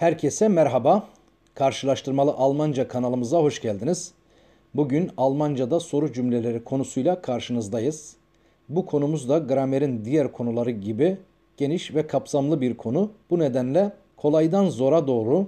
Herkese merhaba. Karşılaştırmalı Almanca kanalımıza hoş geldiniz. Bugün Almanca'da soru cümleleri konusuyla karşınızdayız. Bu konumuz da gramerin diğer konuları gibi geniş ve kapsamlı bir konu. Bu nedenle kolaydan zora doğru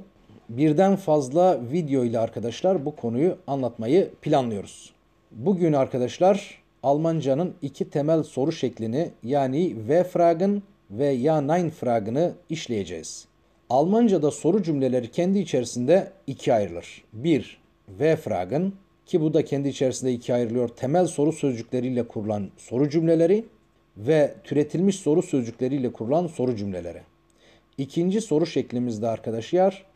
birden fazla video ile arkadaşlar bu konuyu anlatmayı planlıyoruz. Bugün arkadaşlar Almanca'nın iki temel soru şeklini yani ve fragen ve ya nein fragını işleyeceğiz. Almanca'da soru cümleleri kendi içerisinde ikiye ayrılır. 1. Wefragen ki bu da kendi içerisinde ikiye ayrılıyor. Temel soru sözcükleriyle kurulan soru cümleleri ve türetilmiş soru sözcükleriyle kurulan soru cümleleri. İkinci soru şeklimizde arkadaşlar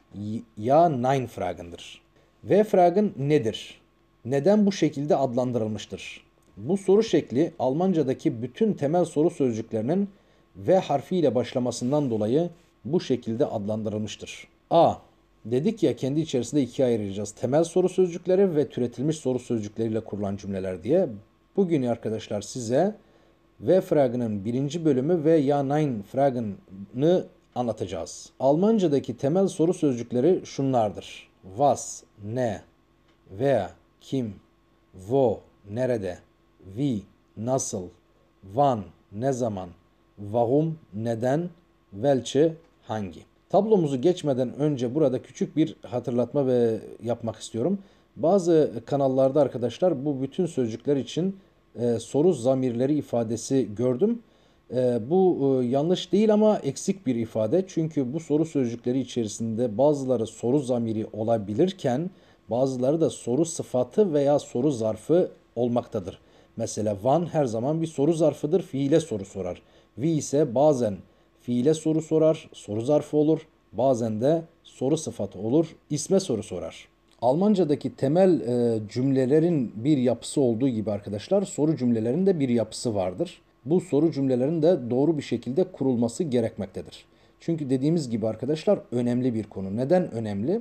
ya nein fragındır. Ve fragın nedir? Neden bu şekilde adlandırılmıştır? Bu soru şekli Almanca'daki bütün temel soru sözcüklerinin ve harfiyle başlamasından dolayı bu şekilde adlandırılmıştır. A. Dedik ya kendi içerisinde ikiye ayıracağız. Temel soru sözcükleri ve türetilmiş soru sözcükleriyle kurulan cümleler diye. Bugün arkadaşlar size ve fragının birinci bölümü ve ya nein fragını anlatacağız. Almancadaki temel soru sözcükleri şunlardır. Was, ne, wer, kim, wo, nerede, wie, nasıl, wann, ne zaman, warum, neden, welche, hangi? Tablomuzu geçmeden önce burada küçük bir hatırlatma ve yapmak istiyorum. Bazı kanallarda arkadaşlar bu bütün sözcükler için e, soru zamirleri ifadesi gördüm. E, bu e, yanlış değil ama eksik bir ifade. Çünkü bu soru sözcükleri içerisinde bazıları soru zamiri olabilirken bazıları da soru sıfatı veya soru zarfı olmaktadır. Mesela van her zaman bir soru zarfıdır, fiile soru sorar. Vi ise bazen fiile soru sorar, soru zarfı olur. Bazen de soru sıfatı olur, isme soru sorar. Almancadaki temel e, cümlelerin bir yapısı olduğu gibi arkadaşlar soru cümlelerin de bir yapısı vardır. Bu soru cümlelerin de doğru bir şekilde kurulması gerekmektedir. Çünkü dediğimiz gibi arkadaşlar önemli bir konu. Neden önemli?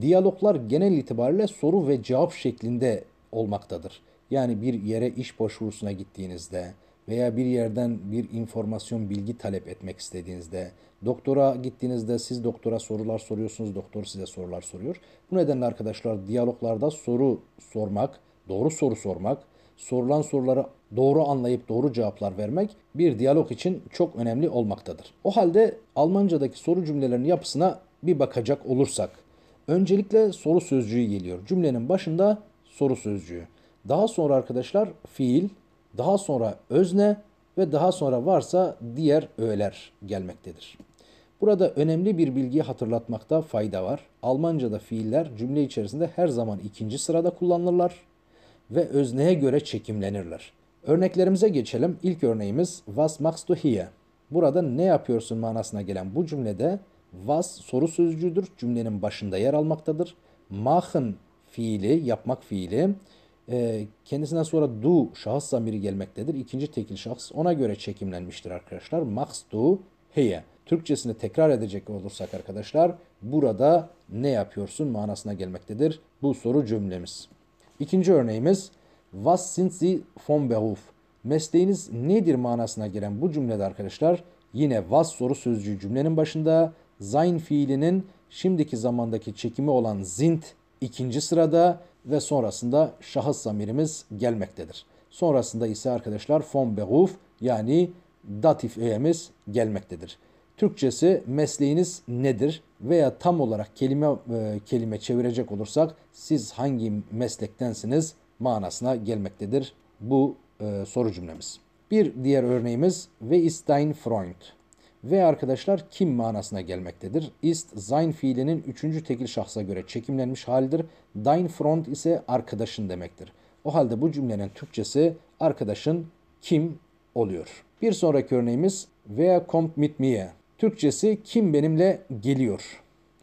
Diyaloglar genel itibariyle soru ve cevap şeklinde olmaktadır. Yani bir yere iş başvurusuna gittiğinizde, veya bir yerden bir informasyon, bilgi talep etmek istediğinizde, doktora gittiğinizde siz doktora sorular soruyorsunuz, doktor size sorular soruyor. Bu nedenle arkadaşlar diyaloglarda soru sormak, doğru soru sormak, sorulan soruları doğru anlayıp doğru cevaplar vermek bir diyalog için çok önemli olmaktadır. O halde Almancadaki soru cümlelerinin yapısına bir bakacak olursak, öncelikle soru sözcüğü geliyor. Cümlenin başında soru sözcüğü. Daha sonra arkadaşlar fiil, daha sonra özne ve daha sonra varsa diğer öğeler gelmektedir. Burada önemli bir bilgiyi hatırlatmakta fayda var. Almanca'da fiiller cümle içerisinde her zaman ikinci sırada kullanılırlar ve özneye göre çekimlenirler. Örneklerimize geçelim. İlk örneğimiz was machst du hier? Burada ne yapıyorsun manasına gelen bu cümlede was soru sözcüğüdür. Cümlenin başında yer almaktadır. Machen fiili, yapmak fiili e, kendisinden sonra du şahıs zamiri gelmektedir. İkinci tekil şahıs ona göre çekimlenmiştir arkadaşlar. Max du heye. Türkçesini tekrar edecek olursak arkadaşlar burada ne yapıyorsun manasına gelmektedir bu soru cümlemiz. İkinci örneğimiz Was sind Sie von Beruf? Mesleğiniz nedir manasına gelen bu cümlede arkadaşlar yine was soru sözcüğü cümlenin başında sein fiilinin şimdiki zamandaki çekimi olan sind ikinci sırada ve sonrasında şahıs zamirimiz gelmektedir. Sonrasında ise arkadaşlar von Beruf yani datif öğemiz gelmektedir. Türkçesi mesleğiniz nedir veya tam olarak kelime e, kelime çevirecek olursak siz hangi meslektensiniz manasına gelmektedir bu e, soru cümlemiz. Bir diğer örneğimiz ve Stein Freund ve arkadaşlar kim manasına gelmektedir. Ist sein fiilinin üçüncü tekil şahsa göre çekimlenmiş halidir. Dein front ise arkadaşın demektir. O halde bu cümlenin Türkçesi arkadaşın kim oluyor. Bir sonraki örneğimiz Wer kommt mit mir? Türkçesi kim benimle geliyor?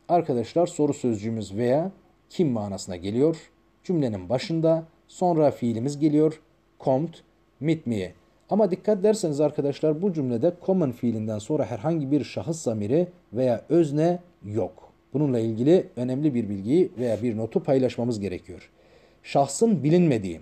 Arkadaşlar soru sözcüğümüz veya kim manasına geliyor? Cümlenin başında sonra fiilimiz geliyor. Kommt mit mir ama dikkat derseniz arkadaşlar bu cümlede common fiilinden sonra herhangi bir şahıs zamiri veya özne yok. Bununla ilgili önemli bir bilgiyi veya bir notu paylaşmamız gerekiyor. Şahsın bilinmediği,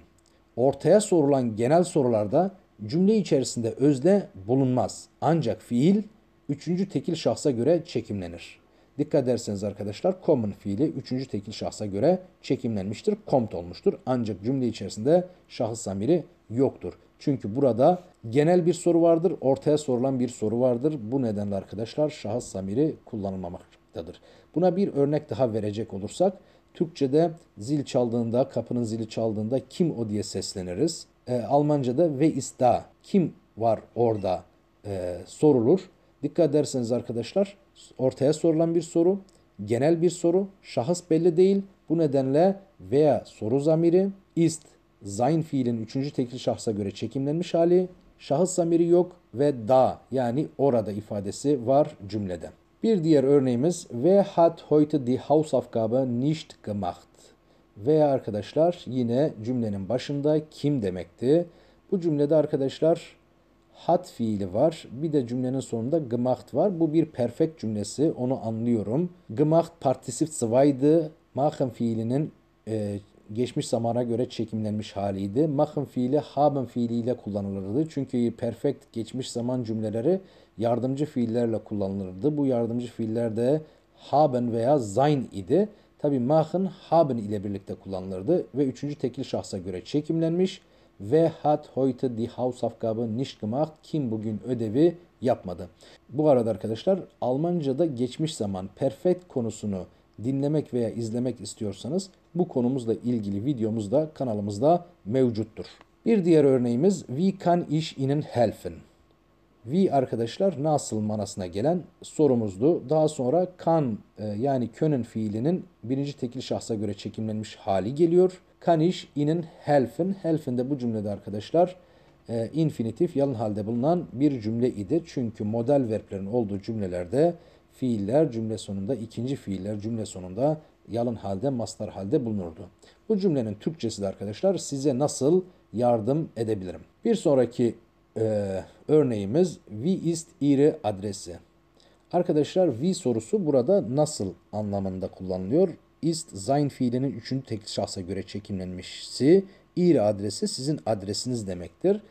ortaya sorulan genel sorularda cümle içerisinde özne bulunmaz. Ancak fiil üçüncü tekil şahsa göre çekimlenir. Dikkat ederseniz arkadaşlar common fiili üçüncü tekil şahsa göre çekimlenmiştir, komut olmuştur. Ancak cümle içerisinde şahıs zamiri yoktur. Çünkü burada genel bir soru vardır, ortaya sorulan bir soru vardır. Bu nedenle arkadaşlar şahıs zamiri kullanılmamaktadır. Buna bir örnek daha verecek olursak, Türkçe'de zil çaldığında, kapının zili çaldığında kim o diye sesleniriz. E, Almanca'da ve ista, kim var orada e, sorulur. Dikkat ederseniz arkadaşlar ortaya sorulan bir soru, genel bir soru, şahıs belli değil. Bu nedenle veya soru zamiri ist zayn fiilin üçüncü tekil şahsa göre çekimlenmiş hali, şahıs zamiri yok ve da yani orada ifadesi var cümlede. Bir diğer örneğimiz ve hat heute die Hausaufgabe nicht gemacht. Ve arkadaşlar yine cümlenin başında kim demekti? Bu cümlede arkadaşlar hat fiili var. Bir de cümlenin sonunda gemacht var. Bu bir perfect cümlesi. Onu anlıyorum. Gemacht partisif zwei'di. Machen fiilinin e, geçmiş zamana göre çekimlenmiş haliydi. Machen fiili haben fiiliyle kullanılırdı. Çünkü perfect geçmiş zaman cümleleri yardımcı fiillerle kullanılırdı. Bu yardımcı fiiller de haben veya sein idi. Tabi machen haben ile birlikte kullanılırdı ve üçüncü tekil şahsa göre çekimlenmiş ve hat heute die Hausaufgabe nicht gemacht kim bugün ödevi yapmadı. Bu arada arkadaşlar Almanca'da geçmiş zaman perfect konusunu dinlemek veya izlemek istiyorsanız bu konumuzla ilgili videomuz da kanalımızda mevcuttur. Bir diğer örneğimiz We can iş inin helfen. We arkadaşlar nasıl manasına gelen sorumuzdu. Daha sonra kan e, yani könün fiilinin birinci tekil şahsa göre çekimlenmiş hali geliyor. Kan iş inin helfen. Helfen de bu cümlede arkadaşlar e, infinitif yalın halde bulunan bir cümle idi. Çünkü model verplerin olduğu cümlelerde fiiller cümle sonunda, ikinci fiiller cümle sonunda yalın halde, mastar halde bulunurdu. Bu cümlenin Türkçesi de arkadaşlar size nasıl yardım edebilirim? Bir sonraki e, örneğimiz wie ist ihre adresi? Arkadaşlar wie sorusu burada nasıl anlamında kullanılıyor. Ist sein fiilinin üçüncü tek şahsa göre çekimlenmişsi ihre adresi sizin adresiniz demektir.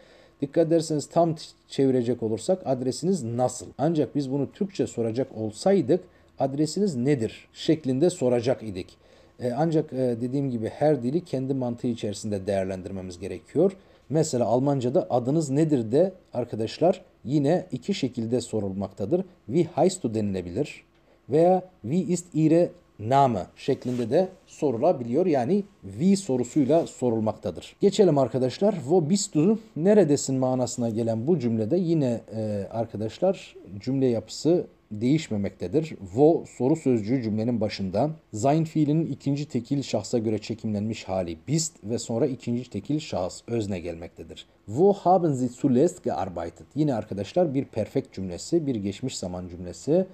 Dikkat ederseniz tam çevirecek olursak adresiniz nasıl? Ancak biz bunu Türkçe soracak olsaydık adresiniz nedir şeklinde soracak idik. E, ancak e, dediğim gibi her dili kendi mantığı içerisinde değerlendirmemiz gerekiyor. Mesela Almanca'da adınız nedir de arkadaşlar yine iki şekilde sorulmaktadır. Wie heißt du denilebilir veya wie ist ihre name şeklinde de sorulabiliyor. Yani vi sorusuyla sorulmaktadır. Geçelim arkadaşlar. Wo bist du? Neredesin manasına gelen bu cümlede yine e, arkadaşlar cümle yapısı değişmemektedir. Wo soru sözcüğü cümlenin başında sein fiilinin ikinci tekil şahsa göre çekimlenmiş hali bist ve sonra ikinci tekil şahıs özne gelmektedir. Wo haben Sie zuletzt gearbeitet? Yine arkadaşlar bir perfect cümlesi, bir geçmiş zaman cümlesi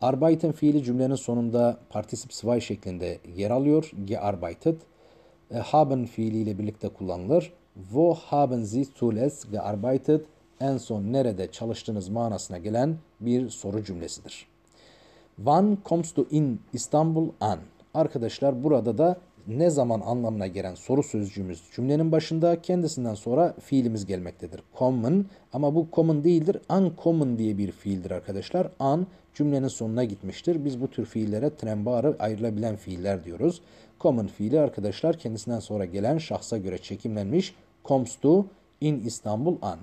Arbeiten fiili cümlenin sonunda partisip zwei şeklinde yer alıyor. Gearbeitet. E, haben fiiliyle birlikte kullanılır. Wo haben Sie zuletzt gearbeitet? En son nerede çalıştınız manasına gelen bir soru cümlesidir. Wann kommst du in Istanbul an? Arkadaşlar burada da ne zaman anlamına gelen soru sözcüğümüz cümlenin başında kendisinden sonra fiilimiz gelmektedir. Common ama bu common değildir. An Uncommon diye bir fiildir arkadaşlar. An cümlenin sonuna gitmiştir. Biz bu tür fiillere trenbağrı ayrılabilen fiiller diyoruz. Common fiili arkadaşlar kendisinden sonra gelen şahsa göre çekimlenmiş comes to in İstanbul an.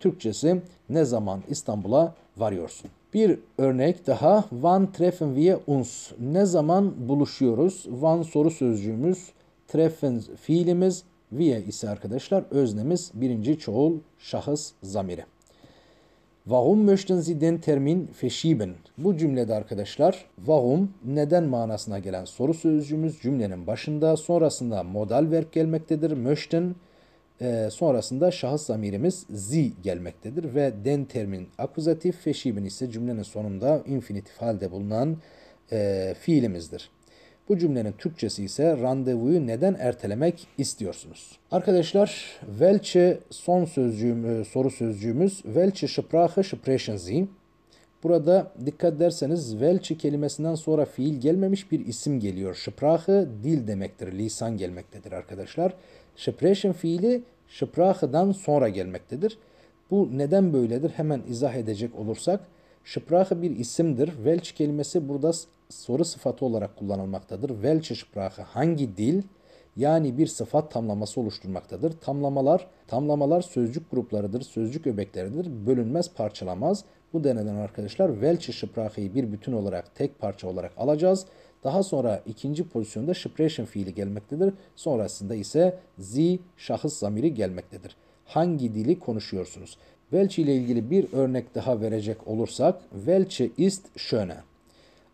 Türkçesi ne zaman İstanbul'a varıyorsun? Bir örnek daha. Van treffen wir uns? Ne zaman buluşuyoruz? Van soru sözcüğümüz, treffen fiilimiz, wir ise arkadaşlar öznemiz, birinci çoğul, şahıs, zamiri. Vahum möchten Sie den Termin verschieben? Bu cümlede arkadaşlar vahum neden manasına gelen soru sözcüğümüz cümlenin başında sonrasında modal verb gelmektedir. Möchten e, sonrasında şahıs zamirimiz zi gelmektedir ve den termin akuzatif feşibin ise cümlenin sonunda infinitif halde bulunan e, fiilimizdir. Bu cümlenin Türkçesi ise randevuyu neden ertelemek istiyorsunuz? Arkadaşlar welche son sözcüğüm, e, soru sözcüğümüz welche Sprache sprechen Sie? Burada dikkat ederseniz welche kelimesinden sonra fiil gelmemiş bir isim geliyor. Sprache dil demektir, lisan gelmektedir arkadaşlar. Sprechen fiili Sprache'dan sonra gelmektedir. Bu neden böyledir hemen izah edecek olursak. Sprache bir isimdir. Welch kelimesi burada soru sıfatı olarak kullanılmaktadır. Welche Sprache hangi dil yani bir sıfat tamlaması oluşturmaktadır. Tamlamalar, tamlamalar sözcük gruplarıdır, sözcük öbekleridir. Bölünmez, parçalamaz. Bu deneden arkadaşlar Welche Sprache'yi bir bütün olarak, tek parça olarak alacağız. Daha sonra ikinci pozisyonda Sprechen fiili gelmektedir. Sonrasında ise Sie şahıs zamiri gelmektedir. Hangi dili konuşuyorsunuz? Welche ile ilgili bir örnek daha verecek olursak Welche ist schöne.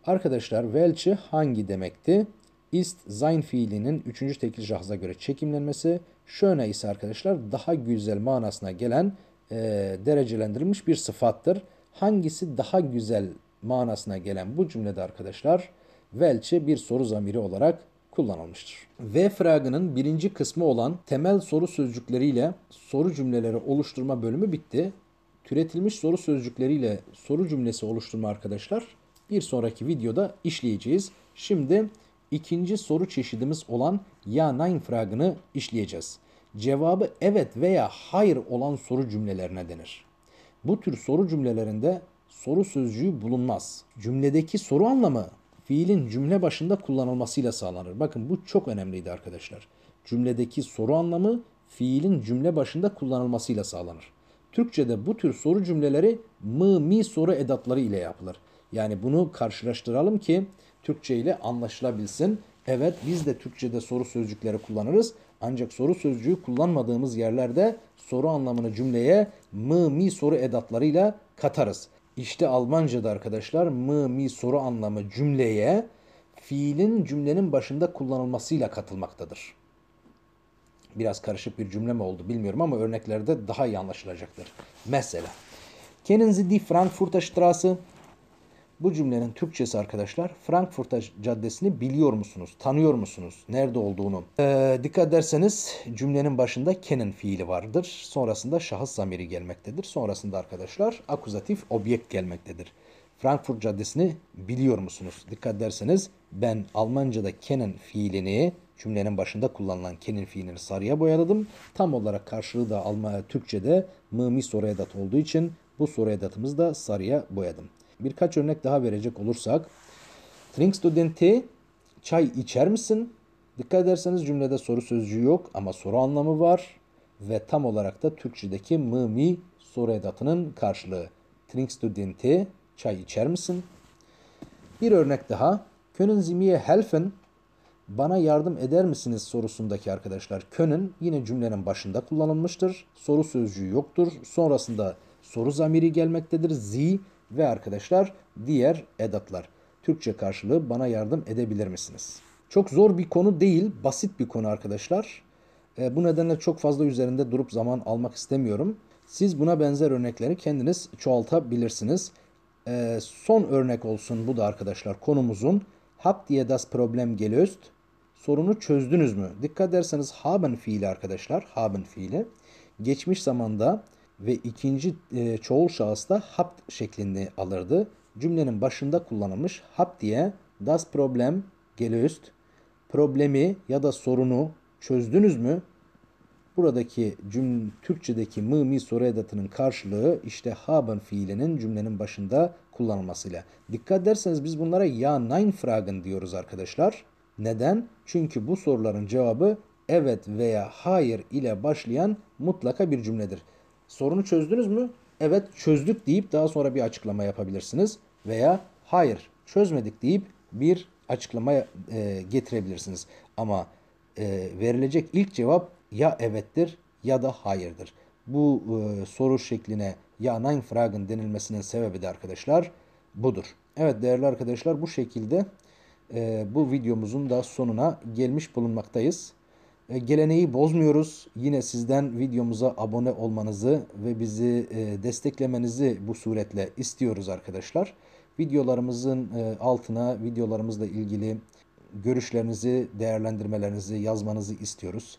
Arkadaşlar welche hangi demekti? Ist sein fiilinin üçüncü tekil şahsa göre çekimlenmesi. Şöne ise arkadaşlar daha güzel manasına gelen e, derecelendirilmiş bir sıfattır. Hangisi daha güzel manasına gelen bu cümlede arkadaşlar welche bir soru zamiri olarak kullanılmıştır. Ve fragının birinci kısmı olan temel soru sözcükleriyle soru cümleleri oluşturma bölümü bitti. Türetilmiş soru sözcükleriyle soru cümlesi oluşturma arkadaşlar bir sonraki videoda işleyeceğiz. Şimdi ikinci soru çeşidimiz olan ya nein fragını işleyeceğiz. Cevabı evet veya hayır olan soru cümlelerine denir. Bu tür soru cümlelerinde soru sözcüğü bulunmaz. Cümledeki soru anlamı fiilin cümle başında kullanılmasıyla sağlanır. Bakın bu çok önemliydi arkadaşlar. Cümledeki soru anlamı fiilin cümle başında kullanılmasıyla sağlanır. Türkçe'de bu tür soru cümleleri mı mi soru edatları ile yapılır. Yani bunu karşılaştıralım ki Türkçe ile anlaşılabilsin. Evet biz de Türkçe'de soru sözcükleri kullanırız. Ancak soru sözcüğü kullanmadığımız yerlerde soru anlamını cümleye mı mi soru edatlarıyla katarız. İşte Almanca'da arkadaşlar mı mi soru anlamı cümleye fiilin cümlenin başında kullanılmasıyla katılmaktadır. Biraz karışık bir cümle mi oldu bilmiyorum ama örneklerde daha iyi anlaşılacaktır. Mesela. Kennen Sie die Frankfurter Straße? Bu cümlenin Türkçesi arkadaşlar Frankfurt Caddesi'ni biliyor musunuz? Tanıyor musunuz? Nerede olduğunu? Ee, dikkat ederseniz cümlenin başında kenin fiili vardır. Sonrasında şahıs zamiri gelmektedir. Sonrasında arkadaşlar akuzatif objekt gelmektedir. Frankfurt Caddesi'ni biliyor musunuz? Dikkat ederseniz ben Almanca'da kenin fiilini cümlenin başında kullanılan kenin fiilini sarıya boyadım. Tam olarak karşılığı da Almanya Türkçe'de mı mi soru edat olduğu için bu soru edatımızı da sarıya boyadım. Birkaç örnek daha verecek olursak. Trink du Çay içer misin? Dikkat ederseniz cümlede soru sözcüğü yok ama soru anlamı var. Ve tam olarak da Türkçedeki mı mi soru edatının karşılığı. Trink du Çay içer misin? Bir örnek daha. Können Sie mir helfen? Bana yardım eder misiniz sorusundaki arkadaşlar können yine cümlenin başında kullanılmıştır. Soru sözcüğü yoktur. Sonrasında soru zamiri gelmektedir. Sie ve arkadaşlar diğer edatlar. Türkçe karşılığı bana yardım edebilir misiniz? Çok zor bir konu değil, basit bir konu arkadaşlar. E, bu nedenle çok fazla üzerinde durup zaman almak istemiyorum. Siz buna benzer örnekleri kendiniz çoğaltabilirsiniz. E, son örnek olsun bu da arkadaşlar konumuzun. Hab diye das problem gelöst. Sorunu çözdünüz mü? Dikkat ederseniz haben fiili arkadaşlar, haben fiili geçmiş zamanda ve ikinci e, çoğul da habt şeklinde alırdı. Cümlenin başında kullanılmış habt diye das Problem gelöst problemi ya da sorunu çözdünüz mü? Buradaki cüm Türkçedeki mı mi soru edatının karşılığı işte haben fiilinin cümlenin başında kullanılmasıyla. Dikkat ederseniz biz bunlara ya nein fragen diyoruz arkadaşlar. Neden? Çünkü bu soruların cevabı evet veya hayır ile başlayan mutlaka bir cümledir. Sorunu çözdünüz mü? Evet çözdük deyip daha sonra bir açıklama yapabilirsiniz. Veya hayır çözmedik deyip bir açıklama e, getirebilirsiniz. Ama e, verilecek ilk cevap ya evettir ya da hayırdır. Bu e, soru şekline ya nein fragen denilmesinin sebebi de arkadaşlar budur. Evet değerli arkadaşlar bu şekilde e, bu videomuzun da sonuna gelmiş bulunmaktayız. E, geleneği bozmuyoruz. Yine sizden videomuza abone olmanızı ve bizi e, desteklemenizi bu suretle istiyoruz arkadaşlar. Videolarımızın e, altına videolarımızla ilgili görüşlerinizi, değerlendirmelerinizi yazmanızı istiyoruz.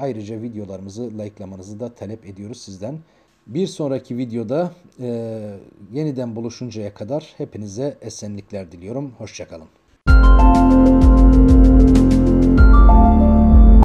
Ayrıca videolarımızı likelamanızı da talep ediyoruz sizden. Bir sonraki videoda e, yeniden buluşuncaya kadar hepinize esenlikler diliyorum. Hoşçakalın.